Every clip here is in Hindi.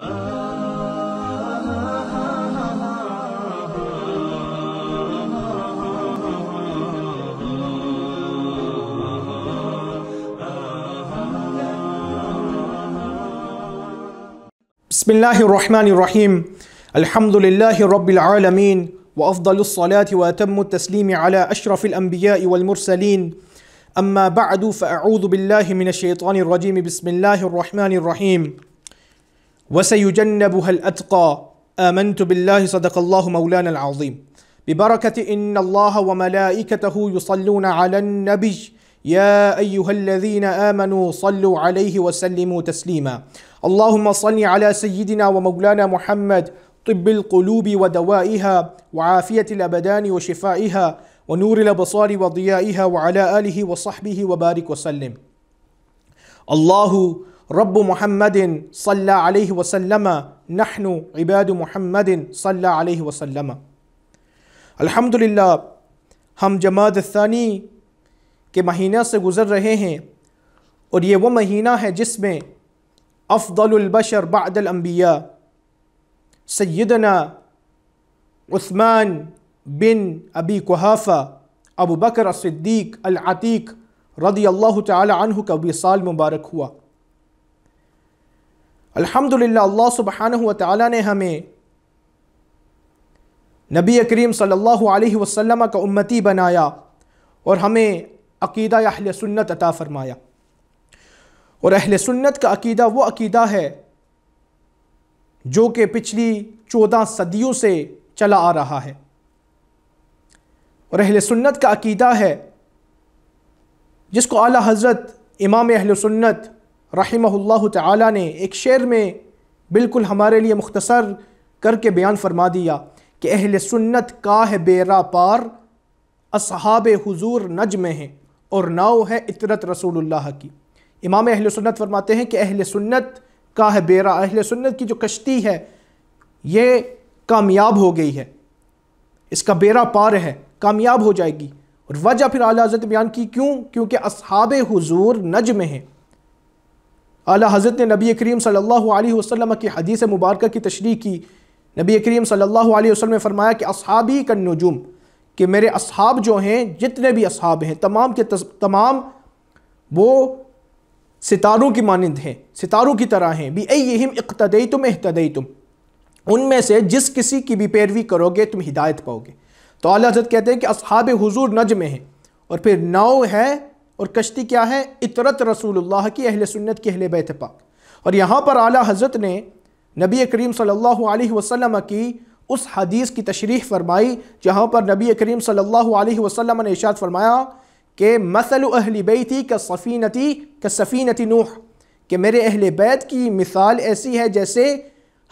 بسم الله الرحمن الرحيم الحمد لله رب العالمين وافضل الصلاه واتم التسليم على اشرف الانبياء والمرسلين اما بعد فاعوذ بالله من الشيطان الرجيم بسم الله الرحمن الرحيم وسيجنبها الأتقى آمنت بالله صدق الله مولانا العظيم ببركة إن الله وملائكته يصلون على النبي يا أيها الذين آمنوا صلوا عليه وسلموا تسليما اللهم صل على سيدنا ومولانا محمد طب القلوب ودوائها وعافية الأبدان وشفائها ونور الأبصار وضيائها وعلى آله وصحبه وبارك وسلم الله रब मोहम्मद सल्ला वसलम नहनु इबाद मोहम्मद सल्ला वसलम अल्हम्दुलिल्लाह हम जमात ثانی के महीना से गुज़र रहे हैं और ये वो महीना है जिसमें अफ़लबशर बादलम्बिया सैदना उस्मान बिन अबी कुहाफ़ा अबू बकर सिद्दीक अल रदी अल्लाह तु का विसाल मुबारक हुआ अल्हम्दुलिल्लाह अल्लाह सुबहान ताला ने हमें नबी करीम सल्लल्लाहु अलैहि वसल्लम का उम्मती बनाया और हमें अकीदा अहल सुन्नत अता फ़रमाया और अहल सुन्नत का अकीदा वो अकीदा है जो कि पिछली चौदह सदियों से चला आ रहा है और अहल सुन्नत का अकीदा है जिसको आला हज़रत इमाम अहल सुन्नत रहमल्ला तआला ने एक शेर में बिल्कुल हमारे लिए मुख्तसर करके बयान फरमा दिया कि अहल सुन्नत का है बेरा पार असहाब हुजूर नजम है हैं और नाव है इतरत रसूलुल्लाह की इमाम अहल सुन्नत फरमाते हैं कि अहल सुन्नत का है बेरा अहल सुन्नत की जो कश्ती है ये कामयाब हो गई है इसका बेरा पार है कामयाब हो जाएगी और वजह फिर आला हजरत बयान की क्यों क्योंकि असहाब हुजूर नज में हैं अला हज़रत ने नबी करीम सल्लल्लाहु अलैहि वसल्लम की हदीस मुबारक की तशरी की नबी करीम सल्लल्लाहु अलैहि वसल्लम ने फरमाया कि असहाबी का नजूम कि मेरे असहाब जो हैं जितने भी असहाब हैं तमाम के तस, तमाम वो सितारों की मानंद हैं सितारों की तरह हैं भी ऐ यम इकतदई तुम अहतदई तुम उनमें से जिस किसी की भी पैरवी करोगे तुम हिदायत पाओगे तो अला हजरत कहते हैं कि असहाब हजूर नजमें हैं और फिर नाव है और कश्ती क्या है इतरत रसूलुल्लाह की अहल सुन्नत की अहल बैत पाक और यहाँ पर आला हज़रत ने नबी करीम सल्लल्लाहु अलैहि की उस हदीस की तशरीह फरमाई जहाँ पर नबी करीम सल्ला अलैहि ने इशाद फरमाया कि मसल अहल थी का सफ़ीनती का सफ़ीनती नूह कि मेरे अहल बैत की मिसाल ऐसी है जैसे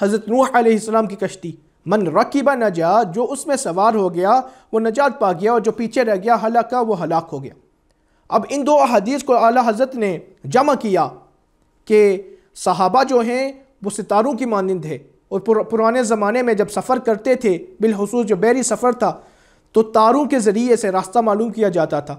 हज़रत नूह आसमाम की कश्ती मन रकीबा नजात जो उसमें सवार हो गया वो नजात पा गया और जो पीछे रह गया हलाका वो हलाक हो गया अब इन दो अदीस को आला हज़रत ने जमा किया कि सहाबा जो हैं वो सितारों की मानंद है और पुर, पुराने ज़माने में जब सफ़र करते थे बिलखसूस जो बैरी सफ़र था तो तारों के ज़रिए से रास्ता मालूम किया जाता था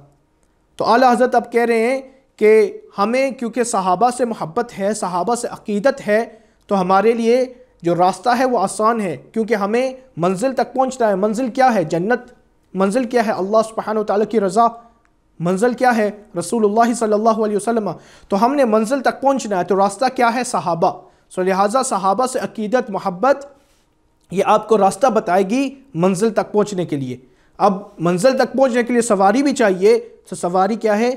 तो आला हज़रत अब कह रहे हैं कि हमें क्योंकि सहाबा से मोहब्बत है सहाबा से अकीदत है तो हमारे लिए जो रास्ता है वो आसान है क्योंकि हमें मंजिल तक पहुँचना है मंजिल क्या है जन्नत मंजिल क्या है अल्लाह सुबहान तला की रज़ा मंजिल क्या है रसूल सल्ह अलैहि तो हमने मंजिल तक पहुँचना है तो रास्ता क्या है सहाबा सो लिहाजा सहाबा से अकीदत मोहब्बत ये आपको रास्ता बताएगी मंजिल तक पहुँचने के लिए अब मंजिल तक पहुँचने के लिए सवारी भी चाहिए तो सवारी क्या है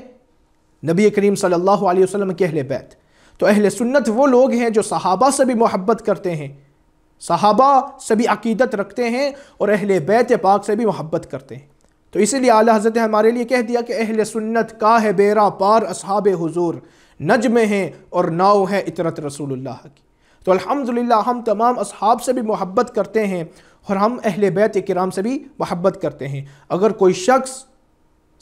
नबी करीम सल्लल्लाहु वसलम के अहल बैत तो अहल सुन्नत वो लोग हैं जो सहाबा से भी मोहब्बत करते हैं सहाबा से भी अकीदत रखते हैं और अहल बैत पाक से भी मोहब्बत करते हैं तो इसीलिए आला हज़रत ने हमारे लिए कह दिया कि अहल सुन्नत का है बेरा पार असहाब हजूर नज में हैं और नाव है इतरत रसूलुल्लाह की तो अल्हम्दुलिल्लाह हम तमाम असहाब से भी मोहब्बत करते हैं और हम अहल बैत कराम से भी महब्बत करते हैं अगर कोई शख्स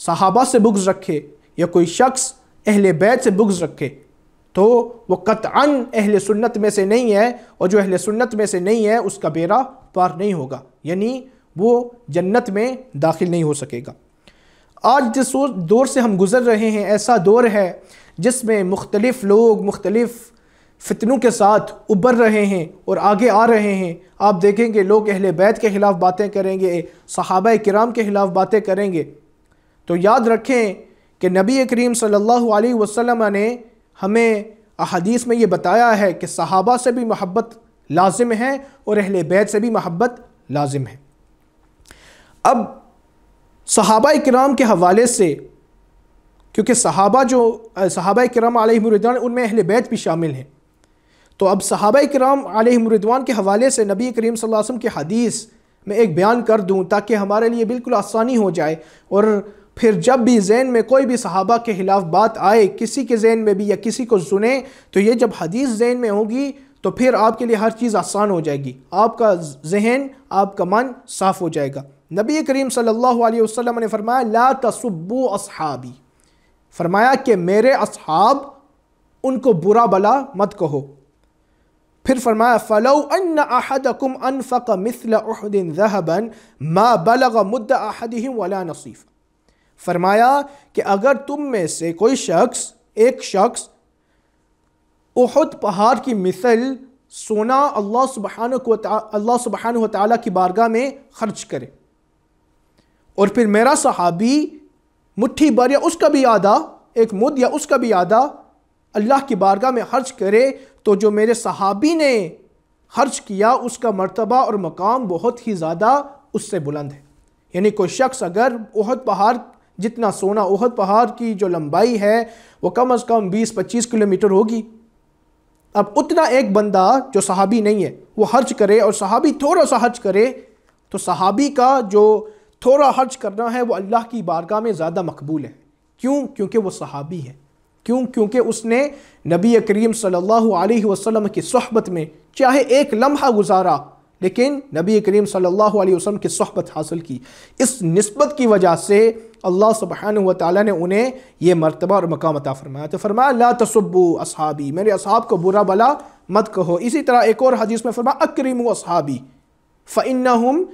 सहाबा से बुग्ज़ रखे या कोई शख्स अहल बैत से बुग्ज़ रखे तो वो कतअन अहल सुन्नत में से नहीं है और जो अहल सुन्नत में से नहीं है उसका बेरा पार नहीं होगा यानी वो जन्नत में दाखिल नहीं हो सकेगा आज जिस दौर से हम गुज़र रहे हैं ऐसा दौर है जिसमें मुख्तलिफ़ लोग मुख्तलिफ़ फितनों के साथ उभर रहे हैं और आगे आ रहे हैं आप देखेंगे लोग अहल बैत के ख़िलाफ़ बातें करेंगे सहाबा कराम के ख़िलाफ़ बातें करेंगे तो याद रखें कि नबी करीम सल्लल्लाहु अलैहि वसल्लम ने हमें अहदीस में ये बताया है कि सहाबा से भी महब्बत लाजिम है और अहल बैत से भी महब्बत लाजिम है अब सहाबा कराम के हवाले से क्योंकि सहाबा जो सहाबा कराम आलमरिदवान उनमें अहल बैत भी शामिल हैं तो अब सहाबा कराम आलमरिदवान के हवाले से नबी करीम वसम के हदीस में एक बयान कर दूँ ताकि हमारे लिए बिल्कुल आसानी हो जाए और फिर जब भी जैन में कोई भी सहाबा के ख़िलाफ़ बात आए किसी के जहन में भी या किसी को सुने तो ये जब हदीस जैन में होगी तो फिर आपके लिए हर चीज़ आसान हो जाएगी आपका जहन आपका मन साफ़ हो जाएगा नबी करीम सल्लल्लाहु अलैहि वसल्लम ने फरमाया ला तसब्बू असहाबी फरमाया कि मेरे असहाब उनको बुरा भला मत कहो फिर फरमाया फ़लो अन अहदकुम अनफ़क मिसल उहदिन जहबन मा बलग मुद्द अहदहिम वला नसीफ़ फरमाया कि अगर तुम में से कोई शख्स एक शख्स उहद पहाड़ की मिसल सोना अल्लाह सुबहान को अल्लाह सुबहान ताली की बारगाह में ख़र्च करे और फिर मेरा सहाबी मुट्ठी भर या उसका भी आधा एक मुद या उसका भी आधा अल्लाह की बारगाह में हर्ज करे तो जो मेरे सहाबी ने हर्ज किया उसका मर्तबा और मकाम बहुत ही ज़्यादा उससे बुलंद है यानी कोई शख्स अगर ओहद पहाड़ जितना सोना ओहद पहाड़ की जो लंबाई है वो कम अज़ कम 20-25 किलोमीटर होगी अब उतना एक बंदा जो सहाबी नहीं है वो हर्ज करे और सहाबी थोड़ा सा हर्ज करे तो सहाबी का जो थोड़ा हर्ज करना है वो अल्लाह की बारगाह में ज़्यादा मकबूल है क्यों क्योंकि वो सहाबी है क्यों क्योंकि उसने नबी करीम सल्लल्लाहु अलैहि वसल्लम की सहबत में चाहे एक लम्हा गुजारा लेकिन नबी करीम सल्लल्लाहु अलैहि वसल्लम की सहबत हासिल की इस नस्बत की वजह से अल्लाह सुबहान व ने उन्हें यह मरतबा और मकाम अता फरमाया तो फरमाया ला तसब्बू असहाबी मेरे असहाब को बुरा भला मत कहो इसी तरह एक और हदीस में फरमाया अक्रीम असहाबी इन्ना हम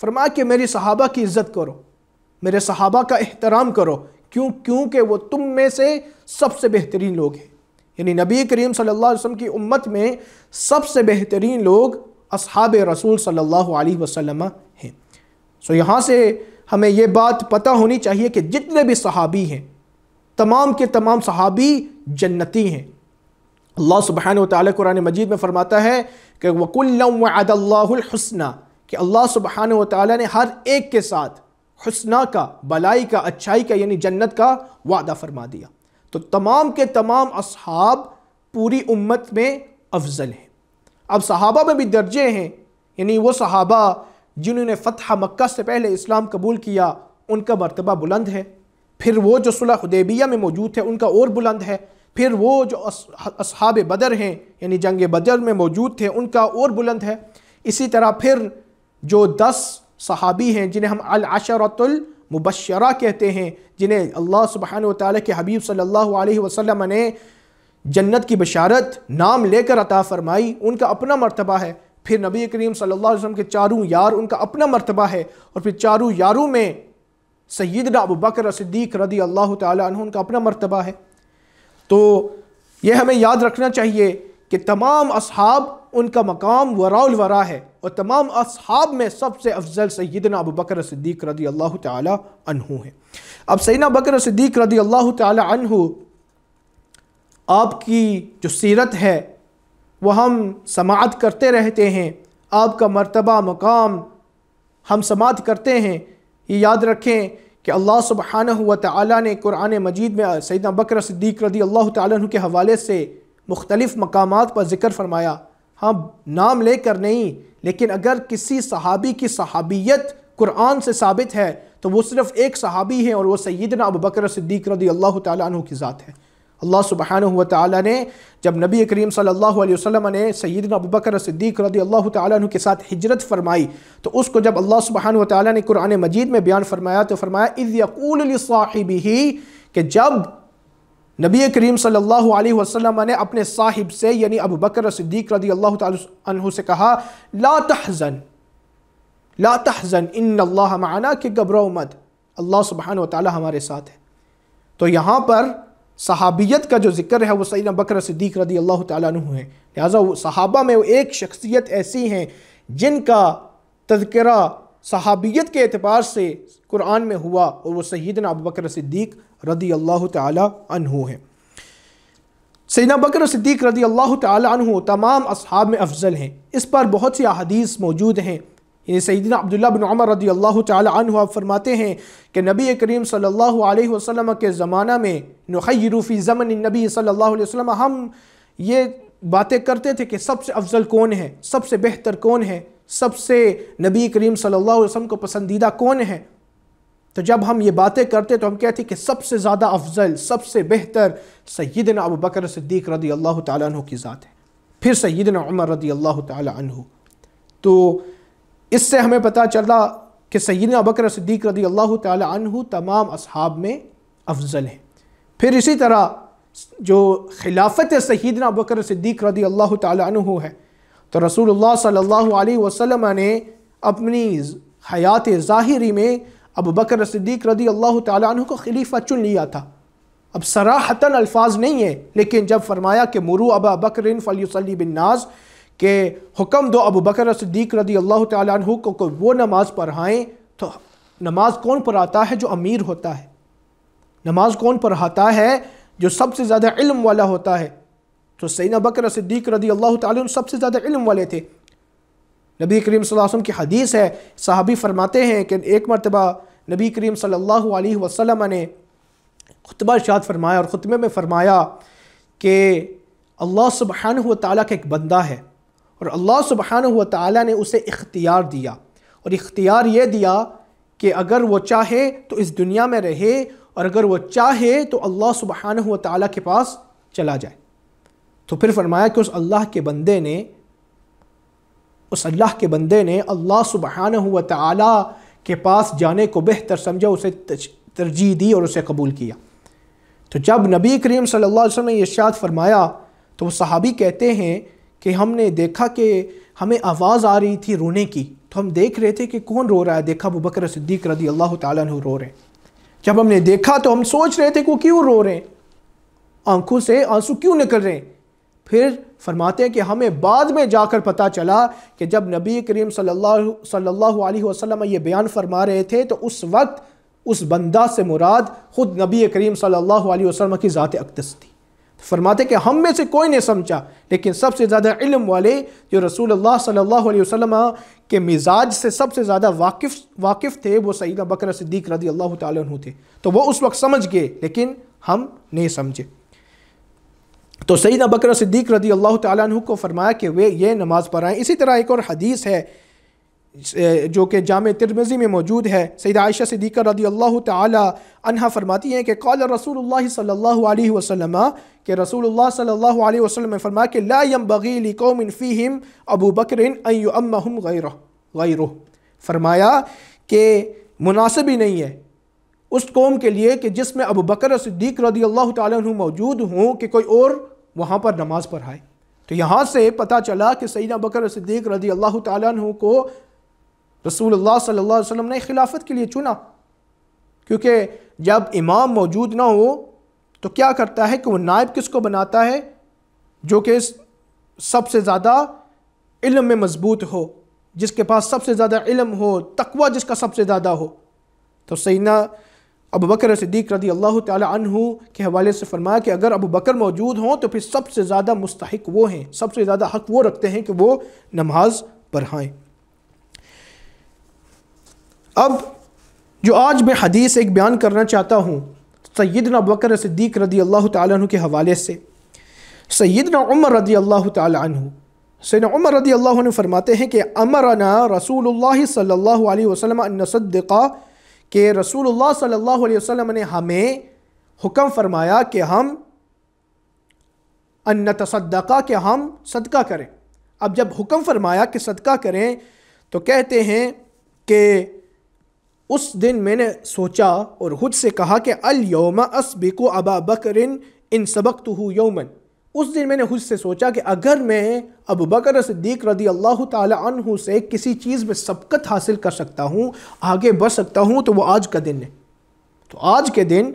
फरमा कि मेरी सहाबा की इज़्ज़त करो मेरे सहाबा का एहतराम करो क्यों क्योंकि वो तुम में से सबसे बेहतरीन लोग हैं यानी नबी करीम सल्लल्लाहु अलैहि वसल्लम की उम्मत में सबसे बेहतरीन लोग असहाब रसूल सल्लल्लाहु अलैहि वसल्लम हैं सो यहाँ से हमें ये बात पता होनी चाहिए कि जितने भी सहाबी हैं तमाम के तमाम सहाबी जन्नती हैं अल्लाह सुबहान तौर कुरान मजीद में फ़रमाता है कि वकुल्लम वदल्लाहुल कि अल्लाह सुबहान ताली ने हर एक के साथ हसना का भलाई का अच्छाई का यानी जन्नत का वादा फरमा दिया तो तमाम के तमाम अब पूरी उम्मत में अफजल हैं अब सहाबा में भी दर्जे हैं यानी वो सहाबा जिन्होंने फ़तह मक्का से पहले इस्लाम कबूल किया उनका मरतबा बुलंद है फिर वो जो सुलह हदेबिया में मौजूद है उनका और बुलंद है फिर वो जो अब बदर हैं यानी जंग बदर में मौजूद थे उनका और बुलंद है इसी तरह फिर जो दस सहाबी हैं जिन्हें हम अल आशरतुल मुबशरा कहते हैं जिन्हें अल्लाह सुबहान ताली के हबीब सल्लल्लाहु अलैहि वसल्लम ने जन्नत की बशारत नाम लेकर अता फ़रमाई उनका अपना मरतबा है फिर नबी करीम सल्लल्लाहु अलैहि वसल्लम के चारों यार उनका अपना मरतबा है और फिर चारों यारों में सैद अबू बकर सिद्दीक रदी अल्लाह तन उनका अपना मरतबा है तो ये हमें याद रखना चाहिए कि तमाम अब उनका मकाम वराउल वरा है और तमाम असहाब में सबसे अफजल सैदना अबू बकर सिद्दीक रदी अल्लाह तहु है अब सैना बकर सिद्दीक रदी अल्लाह तहु आपकी जो सीरत है वह हम समात करते रहते हैं आपका मरतबा मकाम हम समात करते हैं ये याद रखें कि अल्लाह सुबहान हुआ ने कुरान मजीद में सैदना बकर सिद्दीक रदी अल्लाह तु के हवाले से मुख्तलिफ़ मकाम पर ज़िक्र फरमाया हम नाम लेकर नहीं लेकिन अगर किसी सहाबी की सहाबियत कुरान से साबित है तो वो सिर्फ़ एक सहाबी है और वो सैदना अब बकर सिद्दीक रदी अल्लाह तु की ज़ात है अल्लाह सुबहान हुआ ने जब नबी करीम सल्लल्लाहु अलैहि वसल्लम ने सैदना अबू बकर सिद्दीक रदी अल्लाह तु के साथ हिजरत फरमाई तो उसको जब अल्लाह सुबहान व ताली ने कुरान मजीद में बयान फरमाया तो फरमाया इज़ यकूल ही कि जब नबी करीम सल्लल्लाहु अलैहि वसल्लम ने अपने साहिब से यानी अबू बकर सिद्दीक रदी अल्लाह तु से कहा ला तहज़न ला तहज़न इन अल्लाह माना कि घबराओ मत अल्लाह सुबहान ताली हमारे साथ है तो यहाँ पर सहाबियत का जो जिक्र है वो सैन बकर सिद्दीक रदी अल्लाह तु है लिहाजा सहाबा में वो एक शख्सियत ऐसी हैं जिनका तذकरा सहाबियत के अतबार से कुरान में हुआ और वह सैदन अबू बकर सिद्दीक रदी अल्लाह तहु हैं सैना बकर सिद्दीक रदी अल्लाह तहु तमाम असहाब में अफजल हैं इस पर बहुत सी अहादीस मौजूद हैं ये सैदिन अब्दुल्ला बिन उमर रदी अल्लाह तहु आप फरमाते हैं कि नबी करीम सल्लल्लाहु अलैहि वसल्लम के ज़माना में नखरूफ़ी ज़मन नबी सल्लल्लाहु अलैहि वसल्लम हम ये बातें करते थे कि सबसे अफजल कौन है सबसे बेहतर कौन है सबसे नबी करीम सल्ला वसम को पसंदीदा कौन है तो जब हम ये बातें करते तो हम कहते हैं कि सबसे ज़्यादा अफजल सबसे बेहतर सैदन अबू बकर सिद्दीक रदी अल्लाह तु की ज़ात है फिर सैदन उमर रदी अल्लाह तु तो इससे हमें पता चला कि सैदन अबकर सिद्दीक रदी अल्लाह तु तमाम अहाब में अफजल हैं फिर इसी तरह जो खिलाफत सहीदन बकर सिद्दीक रदी अल्लाह तु है तो रसूल सल्ला वसलम ने अपनी हयात ज़ाहरी में अब बकर सिद्दीक रदी अल्लाह तु को खलीफा चुन लिया था अब सराहतन अल्फाज नहीं है लेकिन जब फरमाया कि मुरू अबा बकर बिन नाज के हुक्म दो अबू बकर सिद्दीक रदी अल्लाह तु को, कोई वो नमाज़ पढ़ाएँ तो नमाज कौन पढ़ाता है जो अमीर होता है नमाज कौन पढ़ाता है जो सबसे ज़्यादा इल्म वाला होता है तो सैन बकर सिद्दीक रदी अल्लाह तब सबसे ज़्यादा इल्म वाले थे नबी करीम वसम की हदीस है साहबी फरमाते हैं कि एक मरतबा नबी करीम सल्ला वसलम ने खुतबा इर्शाद फरमाया और ख़ुतबे में फ़रमाया कि अल्लाह सुबहान तै का एक बंदा है और अल्लाह सुबहान ताली ने उसे इख्तियार दिया और इख्तियार ये दिया कि अगर वो चाहे तो इस दुनिया में रहे और अगर वो चाहे तो अल्लाह सुबहान तला के पास चला जाए तो फिर फरमाया कि उस अल्लाह के बंदे ने उस अल्लाह के बंदे ने अल्लाह सुबहान हुआ के पास जाने को बेहतर समझा उसे तरजीह दी और उसे कबूल किया तो जब नबी करीम सल्लल्लाहु ने इर्शाद फरमाया तो वह सहाबी कहते हैं कि हमने देखा कि हमें आवाज़ आ रही थी रोने की तो हम देख रहे थे कि कौन रो रहा है देखा अबू बकर सिद्दीक रदी अल्लाह तु रो रहे हैं जब हमने देखा तो हम सोच रहे थे कि वो क्यों रो रहे हैं आंखों से आंसू क्यों निकल रहे हैं फिर फरमाते हैं कि हमें बाद में जाकर पता चला कि जब नबी करीम सल्लल्लाहु अलैहि वसल्लम ये बयान फरमा रहे थे तो उस वक्त उस बंदा से मुराद ख़ुद नबी करीम सल्लल्लाहु अलैहि वसल्लम की ज़ात अकदस थी तो फरमाते कि हम में से कोई नहीं समझा लेकिन सबसे ज़्यादा इल्म वाले जो रसूल अल्लाह सल्लल्लाहु अलैहि वसल्लम के मिजाज से सबसे ज़्यादा वाकिफ वाकिफ़ थे वो सईद बकर सिद्दीक रदी अल्लाह तु थे तो वह उस वक्त समझ गए लेकिन हम नहीं समझे तो सईद बकर सिद्दीक रदी अल्लाह तु को फरमाया कि वे ये नमाज़ पढ़ाएँ इसी तरह एक और हदीस है जो कि जाम तिरमजी में मौजूद है सैद आयशा सिद्दीक रदी अल्लाह तहा फरमाती हैं कि कौल रसूल सल्ला वसलम के रसूल सल्ला वसलम फरमा के लाम बगीली कौमफ़ीम अबू बकर गैर गैर फरमाया कि मुनासिब ही नहीं है उस कौम के लिए कि जिसमें अबू बकर सिद्दीक रदी अल्लाह तौजूद हूँ कि कोई और वहाँ पर नमाज़ पढ़ाए तो यहाँ से पता चला कि सईद बकर सिद्दीक रजी अल्लाह तु को रसूल अलैहि वसल्लम ने खिलाफत के लिए चुना क्योंकि जब इमाम मौजूद ना हो तो क्या करता है कि वो नायब किसको बनाता है जो कि सबसे ज़्यादा इल्म में मजबूत हो जिसके पास सबसे ज़्यादा इल्म हो तकवा जिसका सबसे ज़्यादा हो तो सैना अबू बकर सिद्दीक रदी अल्लाह तहु के हवाले से फरमाया कि अगर अबू बकर मौजूद हों तो फिर सबसे ज़्यादा मुस्तक वो हैं सबसे ज़्यादा हक वो रखते हैं कि वो नमाज पढ़ाएँ अब जो आज मैं हदीस एक बयान करना चाहता हूँ सैदन अबू बकर सिद्दीक रदी अल्लाह तु के हवाले से सैदना उमर रदी अल्लाह तु सैन उमर रदी अल्लाह फरमाते हैं कि अमरना रसूल सल्ला वसलम नसद्दिका कि रसूल सल्ह वसम ने हमें हुक्म फरमाया कि हम अन्न तसद्दका के हम सदका करें अब जब हुक्म फरमाया कि सदका करें तो कहते हैं कि उस दिन मैंने सोचा और खुद से कहा कि अल योम असबिको अबा बकर इन सबक तो हूँ यौमन उस दिन मैंने खुद से सोचा कि अगर मैं अब बकर सिद्दीक रदी अल्लाह तहु से किसी चीज़ में सबकत हासिल कर सकता हूँ आगे बढ़ सकता हूँ तो वो आज का दिन है तो आज के दिन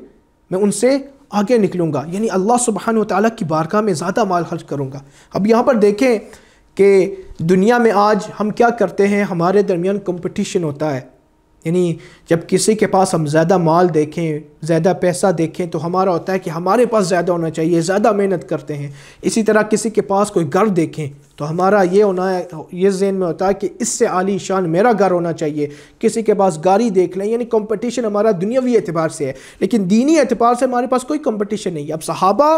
मैं उनसे आगे निकलूँगा यानी अल्लाह सुबहान ताली की बारगाह में ज़्यादा माल खर्च करूँगा अब यहाँ पर देखें कि दुनिया में आज हम क्या करते हैं हमारे दरमियान कंपटीशन होता है यानी जब किसी के पास हम ज़्यादा माल देखें ज़्यादा पैसा देखें तो हमारा होता है कि हमारे पास ज़्यादा होना चाहिए ज़्यादा मेहनत करते हैं इसी तरह किसी के पास कोई घर देखें तो हमारा ये होना है ये जहन में होता है कि इससे आली शान मेरा घर होना चाहिए किसी के पास गाड़ी देख लें यानी कंपटीशन हमारा दुनियावी एतबार से है लेकिन दीनी एतबार से हमारे पास कोई कंपटीशन नहीं है अब सहाबा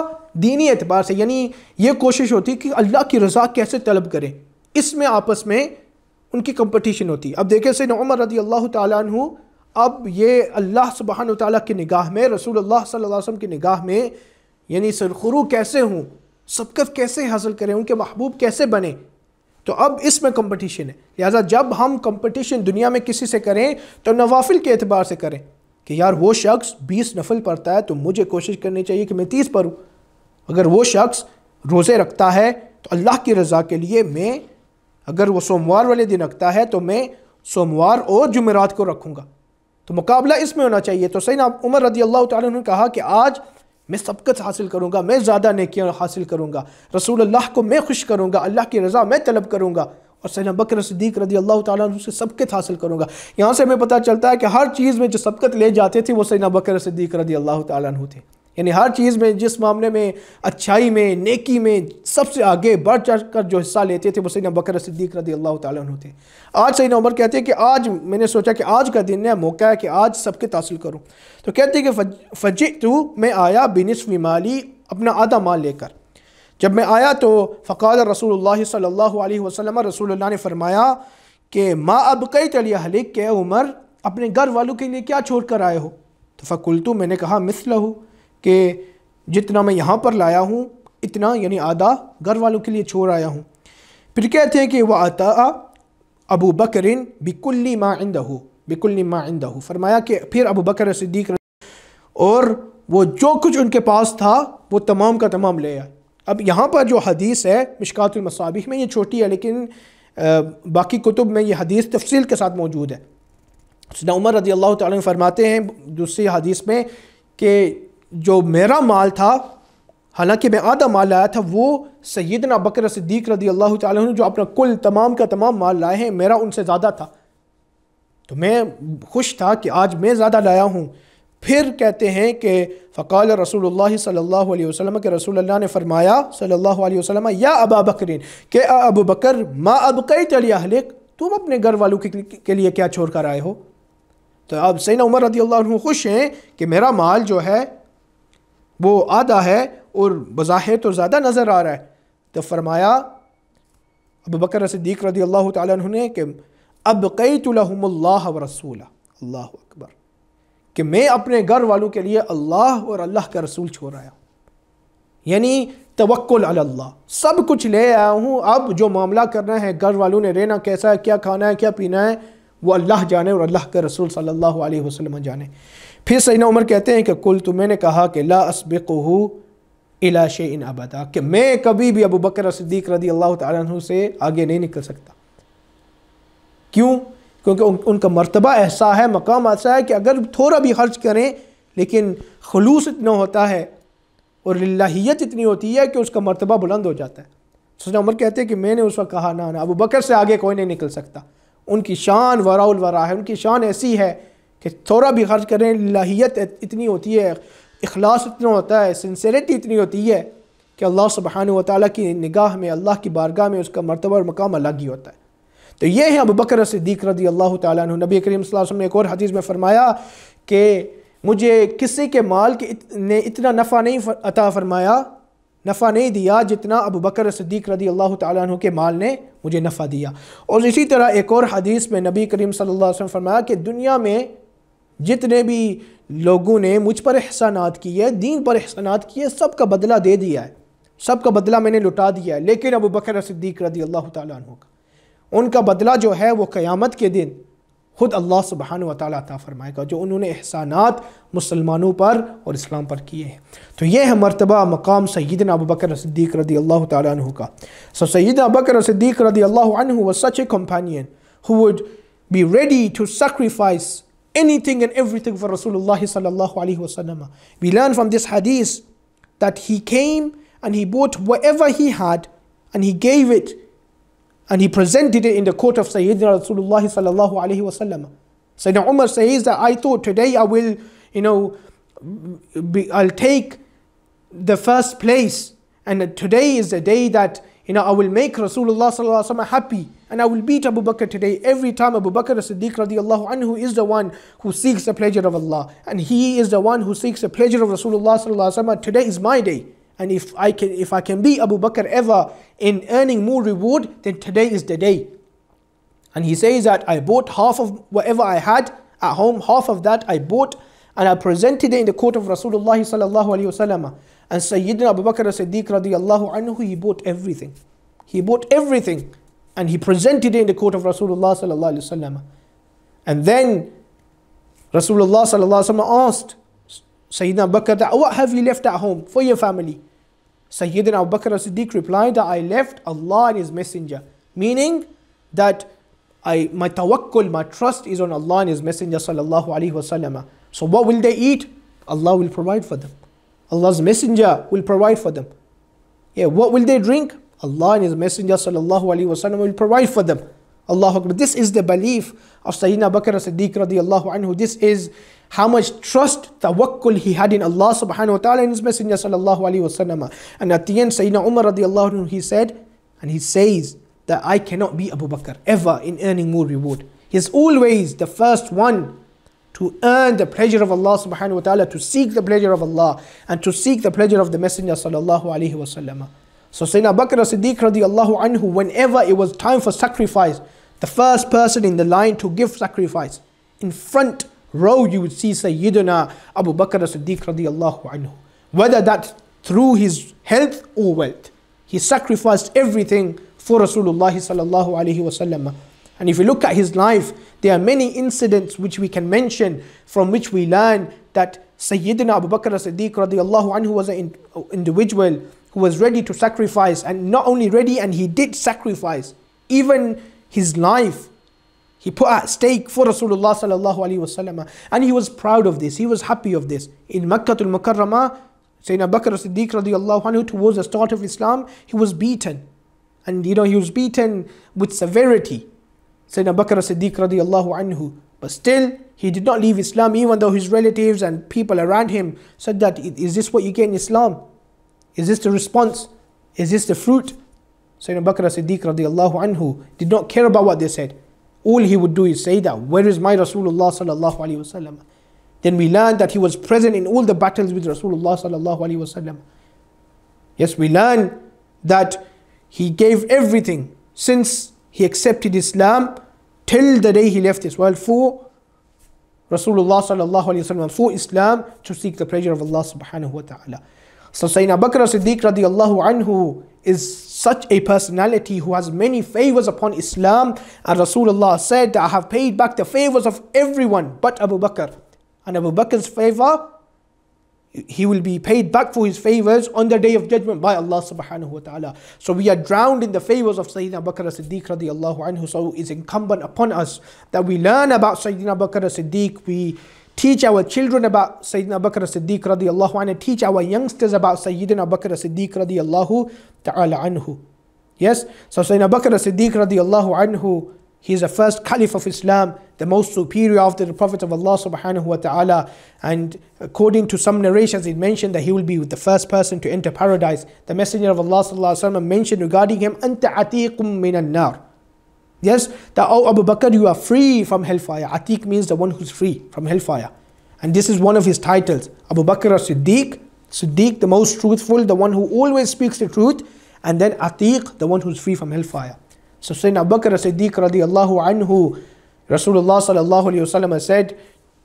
दीनी एतबार से यानी ये कोशिश होती है कि अल्लाह की रजा कैसे तलब करें इसमें आपस में उनकी कंपटीशन होती है अब देखें सैन उमर रदी अल्लाह तु अब ये अल्लाह सुबहान ताली की निगाह में रसूल अल्लाह वसम की निगाह में यानी सरखरू कैसे हूँ सबकत कैसे हासिल करें उनके महबूब कैसे बने तो अब इसमें कंपटीशन है लिहाजा जब हम कंपटीशन दुनिया में किसी से करें तो नवाफिल के अतबार से करें कि यार वो शख्स बीस नफल पढ़ता है तो मुझे कोशिश करनी चाहिए कि मैं तीस पढ़ूँ अगर वो शख्स रोज़े रखता है तो अल्लाह की रज़ा के लिए मैं अगर वो सोमवार वाले दिन रखता है तो मैं सोमवार और जुमेरात को रखूँगा तो मुकाबला इसमें होना चाहिए तो सही उमर रदी अल्लाह तुमने कहा कि आज मैं सबकत हासिल करूँगा मैं ज़्यादा नेकियाँ हासिल करूँगा रसूल अल्लाह को मैं खुश करूँगा अल्लाह की रज़ा मैं तलब करूँगा और सैन बकर सदीक रदी अल्लाह तु से सबकत हासिल करूँगा यहाँ से हमें पता चलता है कि हर चीज़ में जो सबकत ले जाते थे वो सैन बकर सदीक रदी अल्लाह तुम थे यानी हर चीज़ में जिस मामले में अच्छाई में नेकी में सबसे आगे बढ़ चढ़ कर जो हिस्सा लेते थे वो सैन बकर सिद्दीक रदी अल्लाह तुम थे आज सैन उमर कहते हैं कि आज मैंने सोचा कि आज का दिन है मौका है कि आज सबके तासिल करूँ तो कहते हैं कि फज तो मैं आया बिनसफ माली अपना आधा माल लेकर जब मैं आया तो फ़काल रसूल सल्ला वसलम रसूल ने फरमाया कि माँ अब कई तलिया हलिक के उमर अपने घर वालों के लिए क्या छोड़ कर आए हो तो फ़कुलतु मैंने कहा मिसल हूँ कि जितना मैं यहाँ पर लाया हूँ इतना यानी आधा घर वालों के लिए छोड़ आया हूँ फिर कहते हैं कि वह आता अबू बकरिन बिकुल्ली माइंद हो बिकुल्ली माइंद हो फरमाया कि फिर अबू बकर सिद्दीक और वो जो कुछ उनके पास था वो तमाम का तमाम ले आए अब यहाँ पर जो हदीस है मिशकातमसाबिक में ये छोटी है लेकिन आ, बाकी कुतुब में ये हदीस तफसील के साथ मौजूद है उसने उमर रजी अल्लाह तरमाते हैं दूसरी हदीस में कि जो मेरा माल था हालांकि मैं आधा माल लाया था वो सैदना बकर सिद्दीक रदी अल्लाह तुम जो अपना कुल तमाम का तमाम माल लाए हैं मेरा उनसे ज़्यादा था तो मैं खुश था कि आज मैं ज़्यादा लाया हूँ फिर कहते हैं कि फ़काल रसूल सल्ला अलैहि के रसूल अल्लाह ने फरमाया सल्लल्लाहु अलैहि या अबा बकरीन के अबू बकर माँ अब कई हलिक तुम अपने घर वालों के, के लिए क्या छोड़ कर आए हो तो अब सैन उमर रदी अल्लाह खुश हैं कि मेरा माल जो है वो आधा है और बज़ाहिर तो ज़्यादा नज़र आ रहा है तो फरमाया अब बकर सदीक रदी अल्लाह तु ने कि अब कई तोल्ला व अल्लाह अकबर कि मैं अपने घर वालों के लिए अल्लाह और अल्लाह का रसूल छोड़ आया यानी तवक्ल अल्लाह सब कुछ ले आया हूँ अब जो मामला करना है घर वालों ने रहना कैसा है क्या खाना है क्या पीना है वो अल्लाह जाने और अल्लाह के रसूल सल्लल्लाहु अलैहि वसल्लम जाने फिर सही उमर कहते हैं कि कुल तो मैंने कहा कि ला असबू इलाश इन आबादा कि मैं कभी भी अबू बकर सिद्दीक रदी अल्लाह तु से आगे नहीं निकल सकता क्यों क्योंकि उन, उनका मरतबा ऐसा है मकाम ऐसा है कि अगर थोड़ा भी खर्च करें लेकिन खलूस इतना होता है और लाहीत इतनी होती है कि उसका मरतबा बुलंद हो जाता है तो सजना उमर कहते हैं कि मैंने उस वक्त कहा ना ना अबू बकर से आगे कोई नहीं निकल सकता उनकी शान वराउल वरा है उनकी शान ऐसी है कि थोड़ा भी खर्च करें लाहियत इतनी होती है अखलास इतना होता है सन्सेरिटी इतनी होती है कि अल्लाह सुबहान वाली की निगाह में अल्लाह की बारगाह में उसका मरतबा और मकाम अलग ही होता है तो ये है अब बकर सिद्दीक रदी अल्लाह तु नबी करीम ने एक और हदीस में फ़रमाया कि मुझे किसी के माल के इत, ने इतना नफ़ा नहीं फर, अता फ़रमाया नफ़ा नहीं दिया जितना अब बकर सिद्दीक रदी अल्लाह तु के माल ने मुझे नफ़ा दिया और इसी तरह एक और हदीस में नबी करीम सल्ला फरमाया कि दुनिया में जितने भी लोगों ने मुझ पर एहसानात किए दीन पर एहसानात किए सब का बदला दे दिया है सब का बदला मैंने लुटा दिया है लेकिन अबू बकर सिद्दीक रदी अल्लाह तु का उनका बदला जो है वो क़यामत के दिन ख़ुद अल्लाह सुबहान व फ़रमाएगा जो उन्होंने एहसानात मुसलमानों पर और इस्लाम पर किए हैं तो यह है मरतबा मकाम सैदन अबू बकर सिद्दीक रदी अल्लाह तु का सो सैद बकर सिद्दीक रदी अल्लाह was such a companion who would be ready to anything and everything for Rasulullah sallallahu alaihi wasallam. We learn from this hadith that he came and he bought whatever he had and he gave it and he presented it in the court of Sayyidina Rasulullah sallallahu alaihi wasallam. Sayyidina Umar says that I thought today I will, you know, be, I'll take the first place and today is the day that you know, I will make Rasulullah sallallahu alaihi wasallam happy and I will beat Abu Bakr today every time Abu Bakr as-Siddiq radiallahu anhu is the one who seeks the pleasure of Allah. And he is the one who seeks the pleasure of Rasulullah sallallahu alaihi wasallam. today is my day. And if I can if I can be Abu Bakr ever in earning more reward, then today is the day. And he says that I bought half of whatever I had at home, half of that I bought and I presented it in the court of Rasulullah sallallahu alaihi wasallam. And Sayyidina Abu Bakr as-Siddiq radiallahu anhu, he bought everything. He bought everything and he presented it in the court of Rasulullah sallallahu alaihi wasallam. And then Rasulullah sallallahu alaihi wasallam asked Sayyidina Abu Bakr, that, what have you left at home for your family? Sayyidina Abu Bakr as-Siddiq replied that I left Allah and His Messenger. Meaning that I, my tawakkul, my trust is on Allah and His Messenger sallallahu alaihi wasallam. So what will they eat? Allah will provide for them. Allah's messenger will provide for them. Yeah, what will they drink? Allah and His Messenger sallallahu alaihi wasallam will provide for them. Allahu Akbar. This is the belief of Sayyidina Bakr as-Siddiq radiallahu anhu. This is how much trust, tawakkul he had in Allah subhanahu wa ta'ala and his messenger sallallahu alaihi wasallam. And at the end Sayyidina Umar radiallahu anhu, he said, and he says that I cannot be Abu Bakr ever in earning more reward. He is always the first one to earn the pleasure of Allah subhanahu wa ta'ala, to seek the pleasure of Allah, and to seek the pleasure of the Messenger sallallahu alayhi wasallam. So Sayyidina Bakr as-Siddiq radiallahu anhu, whenever it was time for sacrifice, the first person in the line to give sacrifice, in front row you would see Sayyidina Abu Bakr as-Siddiq radiallahu anhu. Whether that through his health or wealth, he sacrificed everything for Rasulullah sallallahu alayhi wasallam. And if you look at his life, there are many incidents which we can mention from which we learn that Sayyidina Abu Bakr as-Siddiq radiallahu anhu was an individual who was ready to sacrifice and not only ready and he did sacrifice even his life he put at stake for Rasulullah sallallahu alaihi wasallam and he was proud of this he was happy of this in Makkah al-Mukarramah Sayyidina Abu Bakr as-Siddiq radiallahu anhu towards the start of Islam he was beaten and you know he was beaten with severity Sayyidina Bakr Siddiq radiallahu anhu. But still, he did not leave Islam, even though his relatives and people around him said that, is this what you get in Islam? Is this the response? Is this the fruit? Sayyidina Bakr Siddiq radiallahu anhu did not care about what they said. All he would do is say that, where is my Rasulullah sallallahu alayhi wasallam? Then we learn that he was present in all the battles with Rasulullah sallallahu alayhi wasallam. Yes, we learn that he gave everything since he accepted Islam till the day he left this world for Rasulullah sallallahu alayhi wasallam for Islam to seek the pleasure of Allah subhanahu wa ta'ala. So Sayyidina Bakr Siddiq radiallahu anhu is such a personality who has many favors upon Islam and Rasulullah said I have paid back the favors of everyone but Abu Bakr and Abu Bakr's favor he will be paid back for his favors on the day of judgment by Allah subhanahu wa ta'ala. So we are drowned in the favors of Sayyidina Bakr Siddiq radiallahu anhu. So it's incumbent upon us that we learn about Sayyidina Bakr Siddiq. We teach our children about Sayyidina Bakr Siddiq radiallahu anhu. Teach our youngsters about Sayyidina Bakr Siddiq radiallahu ta'ala anhu. Yes? So Sayyidina Bakr Siddiq radiallahu anhu he is the first caliph of Islam, the most superior after the Prophet of Allah subhanahu wa ta'ala. And according to some narrations, it mentioned that he will be the first person to enter paradise. The Messenger of Allah sallallahu mentioned regarding him, Anta atiqum minan nar. Yes, that, oh Abu Bakr, you are free from hellfire. Atiq means the one who's free from hellfire. And this is one of his titles. Abu Bakr as Siddiq, Siddiq, the most truthful, the one who always speaks the truth. And then Atiq, the one who's free from hellfire. So Sayyidina Abu Bakr Siddiq radiallahu anhu, Rasulullah sallallahu alayhi wasallam said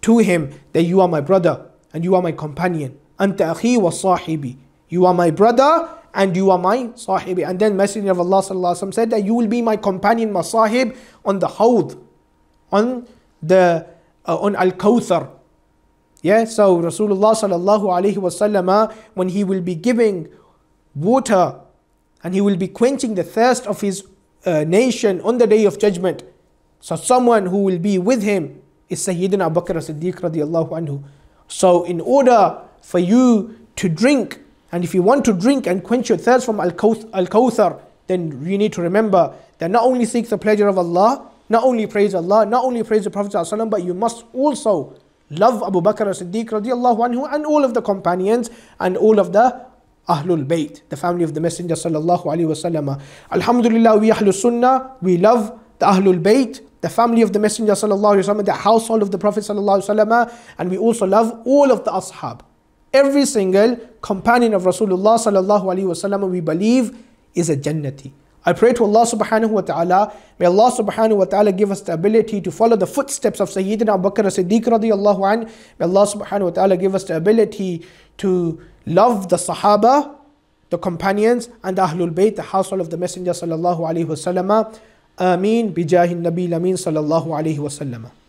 to him that you are my brother and you are my companion. Anta akhi wa sahibi. You are my brother and you are my sahibi. And then Messenger of Allah sallallahu alayhi wasallam said that you will be my companion, my sahib, on the hawd, on the uh, on al-kawthar. Yeah, so Rasulullah sallallahu alayhi wasallam, uh, when he will be giving water and he will be quenching the thirst of his nation on the day of judgment. So someone who will be with him is Sayyidina Abu Bakr as Siddiq radiallahu anhu. So in order for you to drink, and if you want to drink and quench your thirst from Al-Kawthar, then you need to remember that not only seek the pleasure of Allah, not only praise Allah, not only praise the Prophet wasallam, but you must also love Abu Bakr as-Siddiq radiallahu anhu and all of the companions and all of the Ahlul Bayt, the family of the Messenger sallallahu alaihi wasallam. Alhamdulillah, we Ahlul Sunnah, we love the Ahlul Bayt, the family of the Messenger sallallahu alaihi wasallam, the household of the Prophet sallallahu alaihi wasallam, and we also love all of the Ashab. Every single companion of Rasulullah sallallahu alaihi wasallam we believe is a Jannati. I pray to Allah subhanahu wa ta'ala, may Allah subhanahu wa ta'ala give us the ability to follow the footsteps of Sayyidina Abu Bakr as-Siddiq radiyallahu an. May Allah subhanahu wa ta'ala give us the ability to love the Sahaba, the companions, and Ahlul Bayt, the household of the Messenger sallallahu alaihi wasallam. Ameen bijahin Nabi Lameen sallallahu alaihi wasallam.